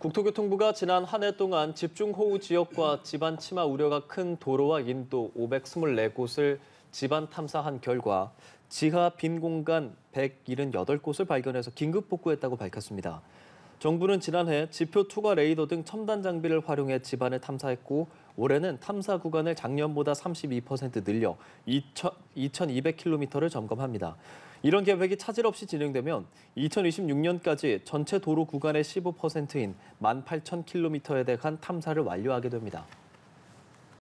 국토교통부가 지난 한 해 동안 집중호우 지역과 집안 치마 우려가 큰 도로와 인도 524곳을 집안 탐사한 결과 지하 빈 공간 178곳을 발견해서 긴급 복구했다고 밝혔습니다. 정부는 지난해 지표 투과 레이더 등 첨단 장비를 활용해 집안을 탐사했고 올해는 탐사 구간을 작년보다 32% 늘려 2,200km를 점검합니다. 이런 계획이 차질 없이 진행되면 2026년까지 전체 도로 구간의 15%인 18,000km에 대한 탐사를 완료하게 됩니다.